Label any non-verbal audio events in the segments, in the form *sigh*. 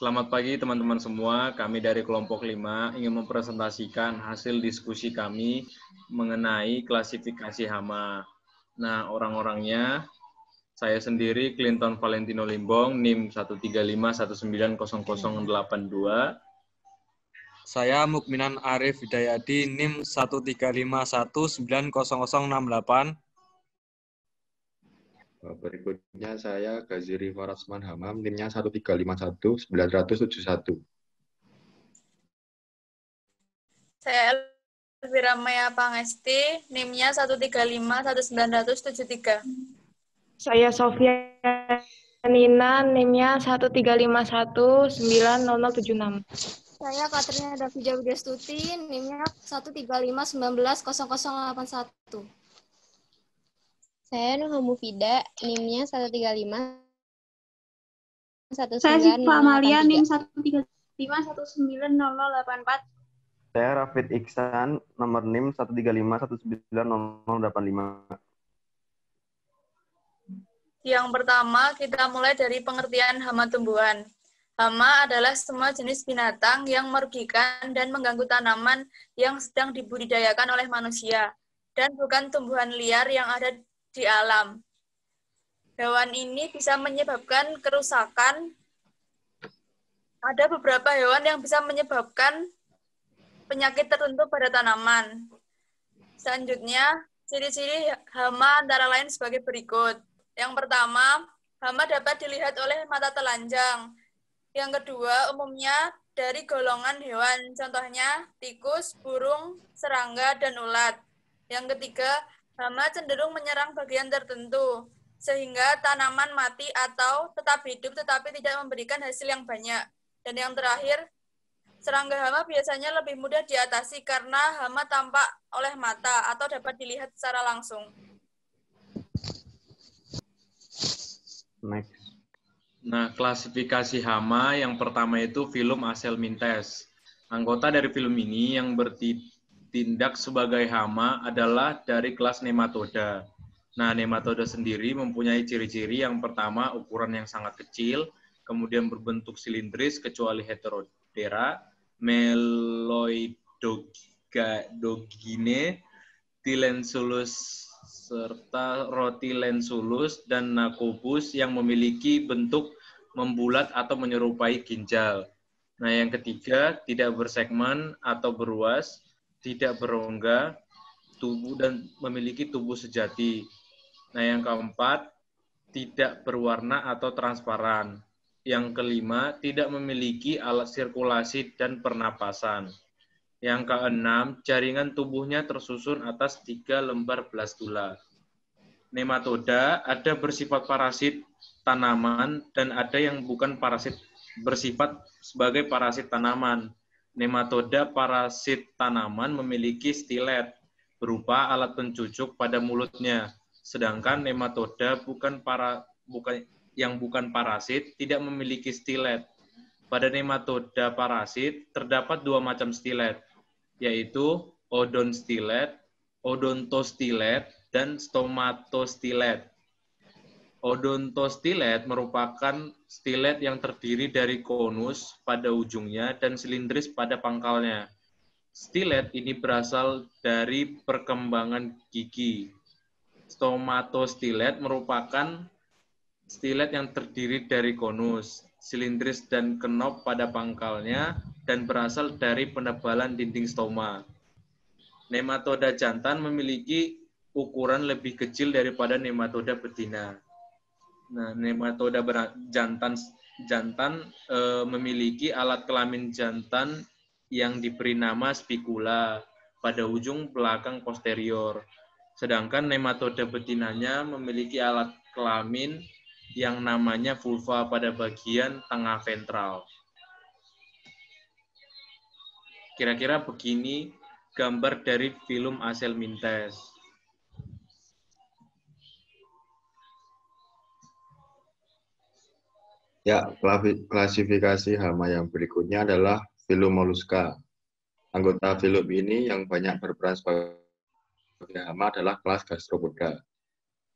Selamat pagi teman-teman semua. Kami dari kelompok 5 ingin mempresentasikan hasil diskusi kami mengenai klasifikasi hama. Nah, orang-orangnya saya sendiri Clinton Valentino Limbong, NIM 135190082. Saya Mukminan Arif Hidayadi, NIM 135190068. Eh, berikutnya saya Gaziri Farasman Hamam, timnya 1351 971. Saya Elvira Maya Pangesti, NIM-nya 1351973. Saya Sofia Nina, NIM-nya 1351900076. Saya Katrina Davida Widastuti, NIM-nya 1351900081. Saya Nuha Mufida, NIM-nya 135 19, saya Siva Amalia, NIM 135 Saya Rafid Iksan, nomor NIM 135-19085. Yang pertama, kita mulai dari pengertian hama tumbuhan. Hama adalah semua jenis binatang yang merugikan dan mengganggu tanaman yang sedang dibudidayakan oleh manusia, dan bukan tumbuhan liar yang ada di alam. Hewan ini bisa menyebabkan kerusakan. Ada beberapa hewan yang bisa menyebabkan penyakit tertentu pada tanaman. Selanjutnya, ciri-ciri hama antara lain sebagai berikut. Yang pertama, hama dapat dilihat oleh mata telanjang. Yang kedua, umumnya dari golongan hewan, contohnya tikus, burung, serangga, dan ulat. Yang ketiga, Hama cenderung menyerang bagian tertentu, sehingga tanaman mati atau tetap hidup tetapi tidak memberikan hasil yang banyak. Dan yang terakhir, serangga hama biasanya lebih mudah diatasi karena hama tampak oleh mata atau dapat dilihat secara langsung. Next. Nah, klasifikasi hama yang pertama itu film Aselmintes. Anggota dari film ini yang bertipe ditindak sebagai hama adalah dari kelas nematoda. Nah, nematoda sendiri mempunyai ciri-ciri yang pertama ukuran yang sangat kecil, kemudian berbentuk silindris kecuali heterodera, meloidogine, tilensulus serta roti dan nakobus yang memiliki bentuk membulat atau menyerupai ginjal. Nah, yang ketiga, tidak bersegmen atau beruas, tidak berongga, tubuh dan memiliki tubuh sejati. Nah, yang keempat, tidak berwarna atau transparan. Yang kelima, tidak memiliki alat sirkulasi dan pernapasan. Yang keenam, jaringan tubuhnya tersusun atas tiga lembar blastula. Nematoda ada bersifat parasit tanaman dan ada yang bukan parasit bersifat sebagai parasit tanaman. Nematoda parasit tanaman memiliki stilet berupa alat pencucuk pada mulutnya. Sedangkan nematoda bukan para bukan yang bukan parasit tidak memiliki stilet. Pada nematoda parasit terdapat dua macam stilet, yaitu odon stilet, odontostilet, dan stomatostilet. Odonto Odontostilet merupakan stilet yang terdiri dari konus pada ujungnya dan silindris pada pangkalnya. Stilet ini berasal dari perkembangan gigi. Stomatostilet merupakan stilet yang terdiri dari konus, silindris dan kenop pada pangkalnya dan berasal dari penebalan dinding stoma. Nematoda jantan memiliki ukuran lebih kecil daripada nematoda betina Nah, nematoda jantan jantan e, memiliki alat kelamin jantan yang diberi nama spikula pada ujung belakang posterior. Sedangkan nematoda betinanya memiliki alat kelamin yang namanya vulva pada bagian tengah ventral. Kira-kira begini gambar dari film Asel Mintes. Ya, klasifikasi hama yang berikutnya adalah Philomoluska. Anggota filum ini yang banyak berperan sebagai hama adalah kelas gastropoda.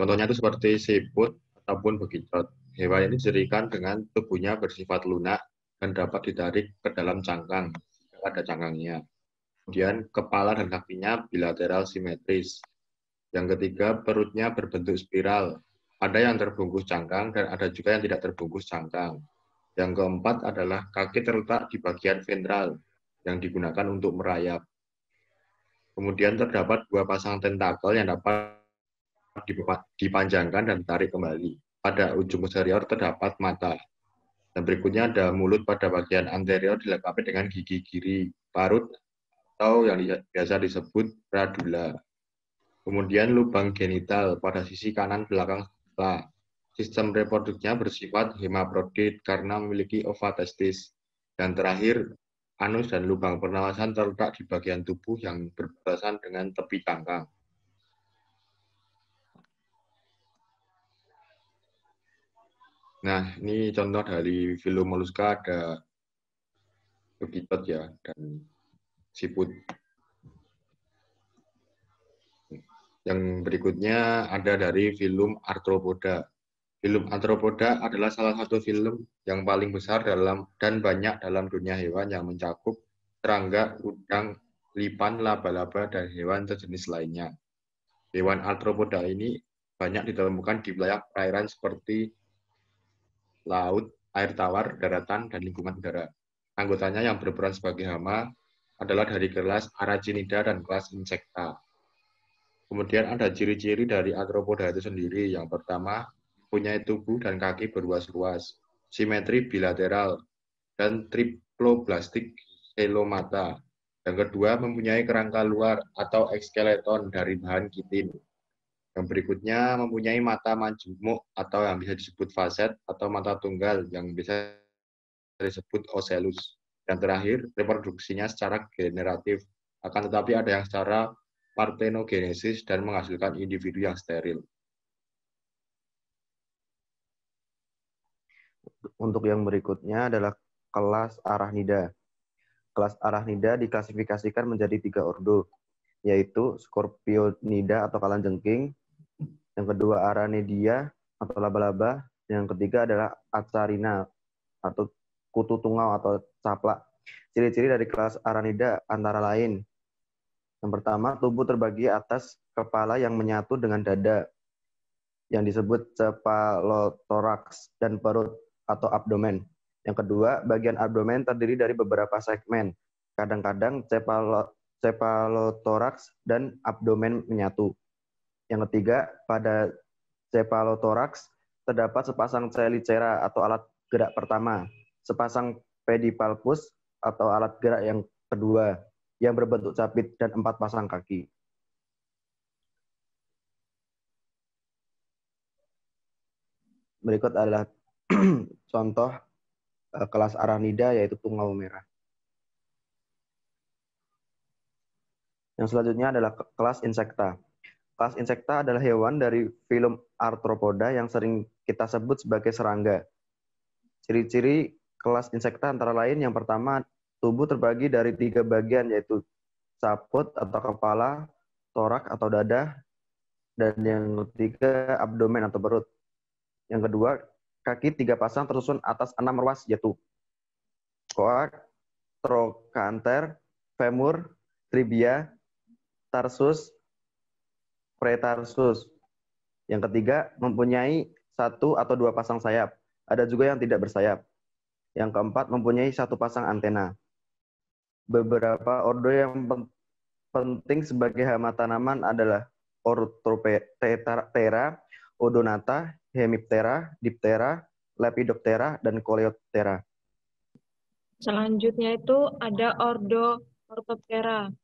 Contohnya itu seperti siput ataupun bekicot. Hewan ini dijadikan dengan tubuhnya bersifat lunak dan dapat ditarik ke dalam cangkang jika ada cangkangnya. Kemudian kepala dan kakinya bilateral simetris. Yang ketiga, perutnya berbentuk spiral ada yang terbungkus cangkang dan ada juga yang tidak terbungkus cangkang. Yang keempat adalah kaki terletak di bagian ventral yang digunakan untuk merayap. Kemudian terdapat dua pasang tentakel yang dapat dipanjangkan dan ditarik kembali. Pada ujung posterior terdapat mata. Dan berikutnya ada mulut pada bagian anterior dilengkapi dengan gigi kiri, parut, atau yang biasa disebut radula. Kemudian lubang genital pada sisi kanan belakang Nah, sistem reproduksinya bersifat hemaprodit karena memiliki ovatestis. Dan terakhir, anus dan lubang pernafasan terletak di bagian tubuh yang berbatasan dengan tepi cangkang. Nah, ini contoh dari Moluska ada kegitot ya, dan siput. Yang berikutnya ada dari film Arthropoda. Film Arthropoda adalah salah satu film yang paling besar dalam dan banyak dalam dunia hewan yang mencakup serangga, udang, lipan, laba-laba, dan hewan sejenis lainnya. Hewan arthropoda ini banyak ditemukan di wilayah perairan seperti laut, air tawar, daratan, dan lingkungan udara. Anggotanya yang berperan sebagai hama adalah dari kelas Arachnida dan kelas Insecta. Kemudian ada ciri-ciri dari akropoda itu sendiri. Yang pertama, punya tubuh dan kaki berluas ruas simetri bilateral, dan triploblastik helomata. Yang kedua, mempunyai kerangka luar atau ekskeleton dari bahan kitin. Yang berikutnya, mempunyai mata majemuk atau yang bisa disebut faset atau mata tunggal yang bisa disebut ocellus. Yang terakhir, reproduksinya secara generatif. Akan tetapi ada yang secara partenogenesis dan menghasilkan individu yang steril. Untuk yang berikutnya adalah kelas arachnida. Kelas arachnida diklasifikasikan menjadi tiga ordo, yaitu Scorpionida atau kalanjengking, yang kedua Aranidia atau laba-laba, yang ketiga adalah Acarina atau kutu tungau atau caplak. Ciri-ciri dari kelas Aranida antara lain yang pertama, tubuh terbagi atas kepala yang menyatu dengan dada, yang disebut cephalothorax dan perut atau abdomen. Yang kedua, bagian abdomen terdiri dari beberapa segmen. Kadang-kadang cephalothorax dan abdomen menyatu. Yang ketiga, pada cephalothorax terdapat sepasang celicera atau alat gerak pertama, sepasang pedipalpus atau alat gerak yang kedua, yang berbentuk capit dan empat pasang kaki. Berikut adalah *clears throat* contoh eh, kelas aranida yaitu tungau merah. Yang selanjutnya adalah kelas insekta. Kelas insekta adalah hewan dari film arthropoda yang sering kita sebut sebagai serangga. Ciri-ciri kelas insekta antara lain yang pertama Tubuh terbagi dari tiga bagian yaitu saput atau kepala, torak atau dada, dan yang ketiga abdomen atau perut. Yang kedua, kaki tiga pasang tersusun atas enam ruas yaitu koak, trokanter, femur, tribia, tarsus, pretarsus. Yang ketiga, mempunyai satu atau dua pasang sayap. Ada juga yang tidak bersayap. Yang keempat, mempunyai satu pasang antena. Beberapa ordo yang penting sebagai hama tanaman adalah Orthoptera, Odonata, Hemiptera, Diptera, Lepidoptera, dan Coleoptera. Selanjutnya itu ada ordo Orthoptera.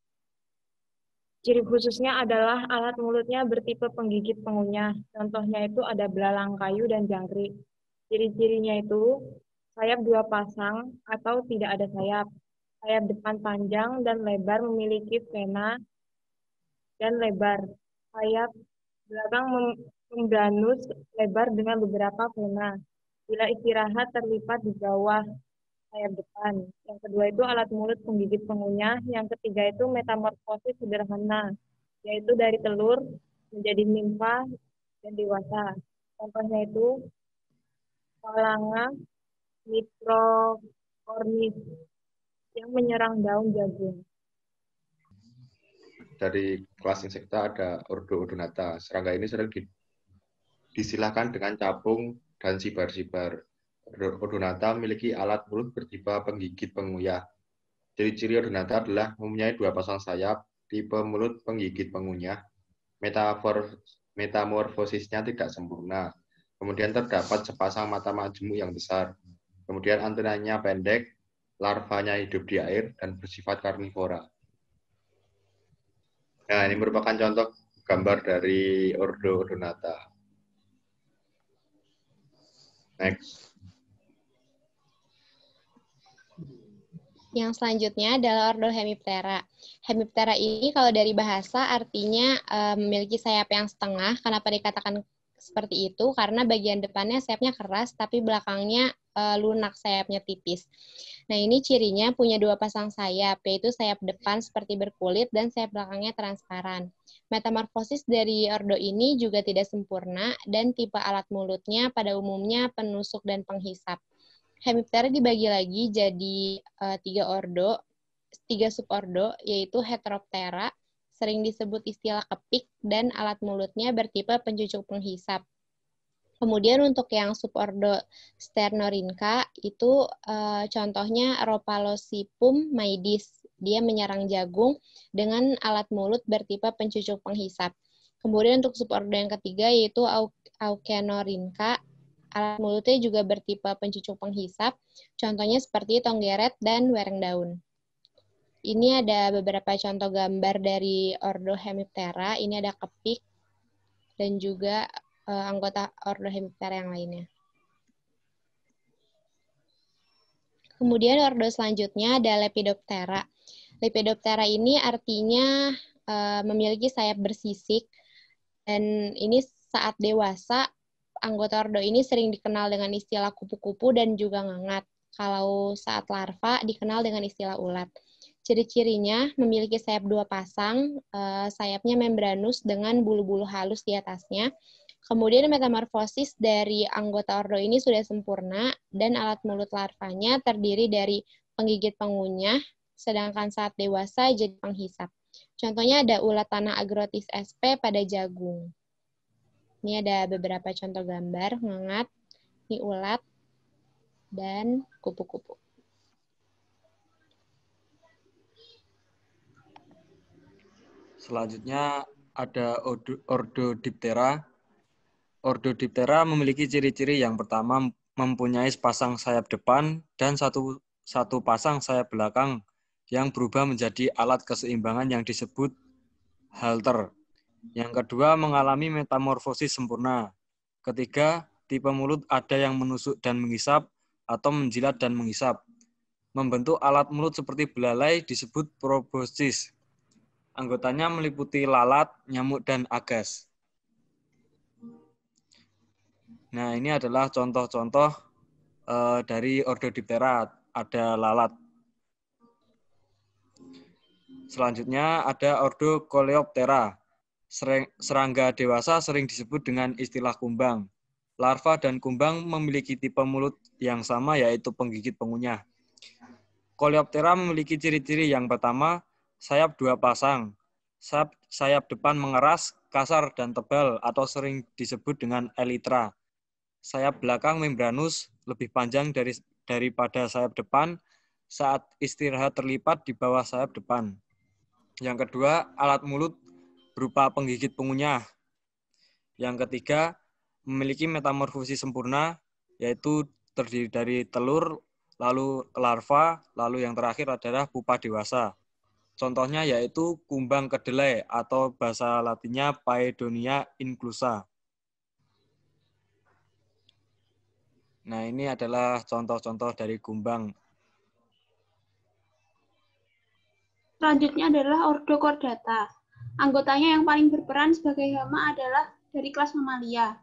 Ciri khususnya adalah alat mulutnya bertipe penggigit pengunyah. Contohnya itu ada belalang kayu dan jangkrik. Ciri-cirinya itu sayap dua pasang atau tidak ada sayap sayap depan panjang dan lebar memiliki vena dan lebar. Sayap belakang membranus lebar dengan beberapa vena. Bila istirahat terlipat di bawah sayap depan. Yang kedua itu alat mulut penggigit pengunyah. Yang ketiga itu metamorfosis sederhana, yaitu dari telur menjadi nimfa dan dewasa. Contohnya itu palanga, mikrokornis, yang menyerang daun jagung. Dari kelas insekta ada Ordo Odonata. Serangga ini sering disilahkan dengan capung dan sibar-sibar. Odonata memiliki alat mulut bertipe penggigit pengunyah. Ciri-ciri Odonata adalah mempunyai dua pasang sayap, tipe mulut penggigit pengunyah. Metafor, metamorfosisnya tidak sempurna. Kemudian terdapat sepasang mata majemuk yang besar. Kemudian antenanya pendek, larvanya hidup di air dan bersifat karnivora. Nah, ini merupakan contoh gambar dari Ordo Donata. Next. Yang selanjutnya adalah Ordo Hemiptera. Hemiptera ini kalau dari bahasa artinya e, memiliki sayap yang setengah. Kenapa dikatakan seperti itu? Karena bagian depannya sayapnya keras, tapi belakangnya uh, lunak sayapnya tipis. Nah, ini cirinya punya dua pasang sayap, yaitu sayap depan seperti berkulit dan sayap belakangnya transparan. Metamorfosis dari ordo ini juga tidak sempurna dan tipe alat mulutnya pada umumnya penusuk dan penghisap. Hemiptera dibagi lagi jadi uh, tiga ordo, tiga subordo, yaitu heteroptera, sering disebut istilah kepik, dan alat mulutnya bertipe pencucuk penghisap. Kemudian untuk yang subordo sternorinka itu uh, contohnya Ropalosipum maidis. Dia menyerang jagung dengan alat mulut bertipe pencucuk penghisap. Kemudian untuk subordo yang ketiga yaitu Aukenorinka. Alat mulutnya juga bertipe pencucuk penghisap. Contohnya seperti tonggeret dan wereng daun. Ini ada beberapa contoh gambar dari Ordo Hemiptera. Ini ada kepik dan juga uh, anggota Ordo Hemiptera yang lainnya. Kemudian ordo selanjutnya ada Lepidoptera. Lepidoptera ini artinya uh, memiliki sayap bersisik dan ini saat dewasa anggota ordo ini sering dikenal dengan istilah kupu-kupu dan juga ngangat. Kalau saat larva dikenal dengan istilah ulat. Ciri-cirinya memiliki sayap dua pasang, eh, sayapnya membranus dengan bulu-bulu halus di atasnya. Kemudian metamorfosis dari anggota ordo ini sudah sempurna dan alat mulut larvanya terdiri dari penggigit pengunyah, sedangkan saat dewasa jadi penghisap. Contohnya ada ulat tanah agrotis SP pada jagung. Ini ada beberapa contoh gambar, ngangat, ini ulat, dan kupu-kupu. Selanjutnya ada ordo diptera Ordo Diptera memiliki ciri-ciri yang pertama mempunyai sepasang sayap depan dan satu satu pasang sayap belakang yang berubah menjadi alat keseimbangan yang disebut halter. Yang kedua mengalami metamorfosis sempurna. Ketiga, tipe mulut ada yang menusuk dan mengisap atau menjilat dan mengisap. Membentuk alat mulut seperti belalai disebut proboscis. Anggotanya meliputi lalat, nyamuk, dan agas. Nah, ini adalah contoh-contoh uh, dari diptera, Ada lalat. Selanjutnya ada Ordo Coleoptera. Serangga dewasa sering disebut dengan istilah kumbang. Larva dan kumbang memiliki tipe mulut yang sama yaitu penggigit pengunyah. Coleoptera memiliki ciri-ciri yang pertama, sayap dua pasang. Sayap, sayap depan mengeras, kasar, dan tebal atau sering disebut dengan elitra sayap belakang membranus lebih panjang dari daripada sayap depan saat istirahat terlipat di bawah sayap depan. Yang kedua, alat mulut berupa penggigit pengunyah. Yang ketiga, memiliki metamorfosis sempurna yaitu terdiri dari telur, lalu larva, lalu yang terakhir adalah pupa dewasa. Contohnya yaitu kumbang kedelai atau bahasa latinnya Paedonia inclusa. Nah, ini adalah contoh-contoh dari gumbang. Selanjutnya adalah Ordo chordata. Anggotanya yang paling berperan sebagai hama adalah dari kelas mamalia.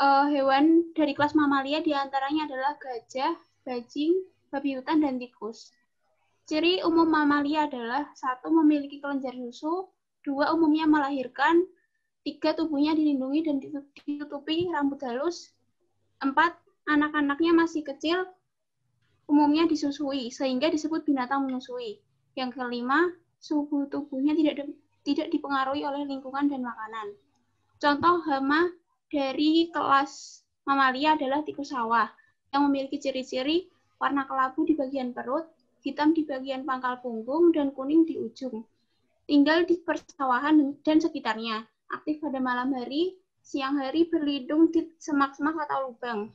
Eh, hewan dari kelas mamalia diantaranya adalah gajah, bajing, babi hutan, dan tikus. Ciri umum mamalia adalah satu memiliki kelenjar susu, dua umumnya melahirkan, tiga tubuhnya dilindungi dan ditutupi rambut halus, empat anak-anaknya masih kecil umumnya disusui sehingga disebut binatang menyusui. Yang kelima, suhu tubuhnya tidak tidak dipengaruhi oleh lingkungan dan makanan. Contoh hama dari kelas mamalia adalah tikus sawah yang memiliki ciri-ciri warna kelabu di bagian perut, hitam di bagian pangkal punggung, dan kuning di ujung. Tinggal di persawahan dan sekitarnya. Aktif pada malam hari, siang hari berlindung di semak-semak atau lubang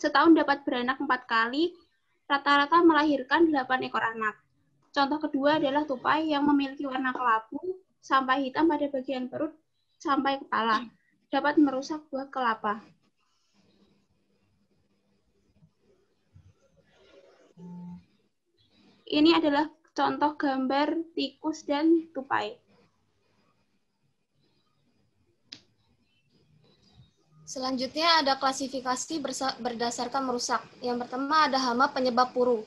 setahun dapat beranak empat kali, rata-rata melahirkan delapan ekor anak. Contoh kedua adalah tupai yang memiliki warna kelabu sampai hitam pada bagian perut sampai kepala, dapat merusak buah kelapa. Ini adalah contoh gambar tikus dan tupai. Selanjutnya ada klasifikasi berdasarkan merusak. Yang pertama ada hama penyebab puru.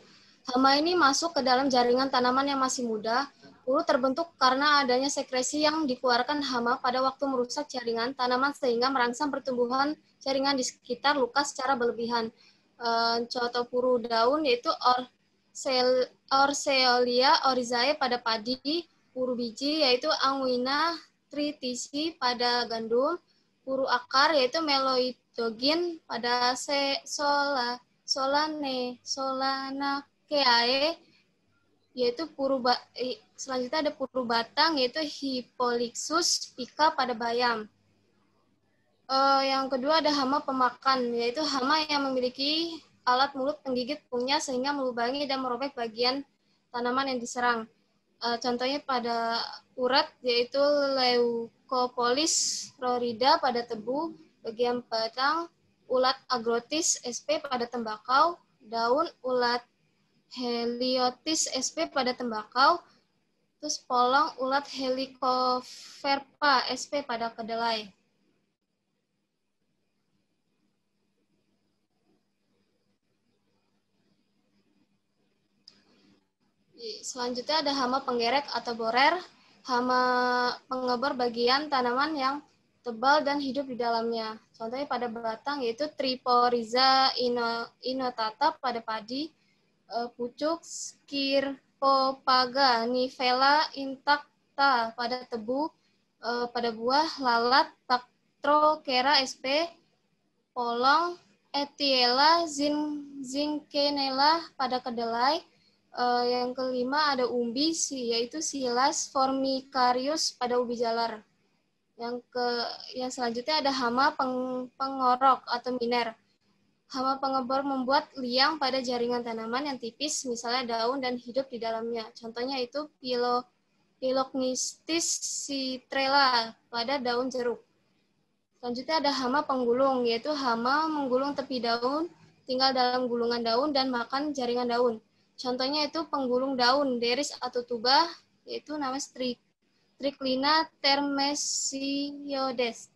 Hama ini masuk ke dalam jaringan tanaman yang masih muda. Puru terbentuk karena adanya sekresi yang dikeluarkan hama pada waktu merusak jaringan tanaman sehingga merangsang pertumbuhan jaringan di sekitar luka secara berlebihan. E, contoh puru daun yaitu Orseolia orizae pada padi, puru biji yaitu Anguina tritisi pada gandum, Puru akar yaitu meloidogin pada se, sola, solane, solana, keae, yaitu puru selanjutnya ada puru batang yaitu hipolixus pika pada bayam. Uh, yang kedua ada hama pemakan yaitu hama yang memiliki alat mulut penggigit punya sehingga melubangi dan merobek bagian tanaman yang diserang. Uh, contohnya pada urat yaitu leu Lymphopolis florida pada tebu, bagian batang ulat agrotis SP pada tembakau, daun ulat heliotis SP pada tembakau, terus polong ulat helicoverpa SP pada kedelai. Selanjutnya ada hama penggerek atau borer hama pengebor bagian tanaman yang tebal dan hidup di dalamnya. Contohnya pada batang yaitu Triporiza inotata pada padi, e, pucuk Skirpopaga nivela intacta pada tebu, e, pada buah lalat Tactrokera sp, polong Etiela zinkenela pada kedelai, Uh, yang kelima ada umbi, yaitu silas formicarius pada ubi jalar. Yang ke yang selanjutnya ada hama peng, pengorok atau miner. Hama pengebor membuat liang pada jaringan tanaman yang tipis, misalnya daun dan hidup di dalamnya. Contohnya itu pilo, pilognistis citrella pada daun jeruk. Selanjutnya ada hama penggulung, yaitu hama menggulung tepi daun, tinggal dalam gulungan daun dan makan jaringan daun Contohnya itu penggulung daun, deris atau tuba, yaitu nama strik, Triclina termesiodes.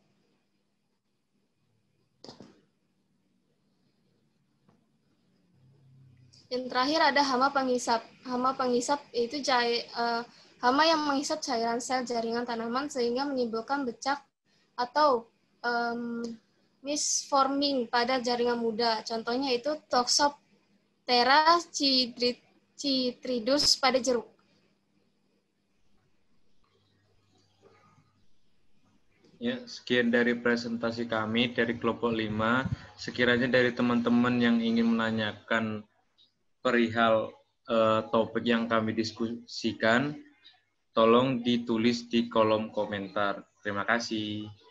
Yang terakhir ada hama penghisap. Hama penghisap itu cair, uh, eh, hama yang menghisap cairan sel jaringan tanaman sehingga menimbulkan becak atau um, misforming pada jaringan muda. Contohnya itu toxop Ptera citridus pada jeruk. Ya, sekian dari presentasi kami dari kelompok 5. Sekiranya dari teman-teman yang ingin menanyakan perihal uh, topik yang kami diskusikan, tolong ditulis di kolom komentar. Terima kasih.